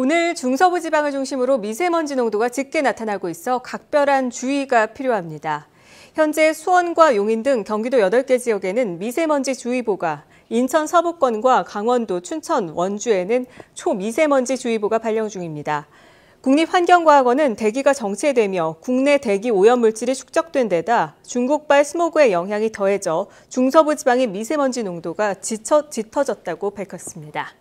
오늘 중서부 지방을 중심으로 미세먼지 농도가 짙게 나타나고 있어 각별한 주의가 필요합니다. 현재 수원과 용인 등 경기도 8개 지역에는 미세먼지 주의보가, 인천 서부권과 강원도, 춘천, 원주에는 초미세먼지 주의보가 발령 중입니다. 국립환경과학원은 대기가 정체되며 국내 대기 오염물질이 축적된 데다 중국발 스모그의 영향이 더해져 중서부 지방의 미세먼지 농도가 짙어, 짙어졌다고 밝혔습니다.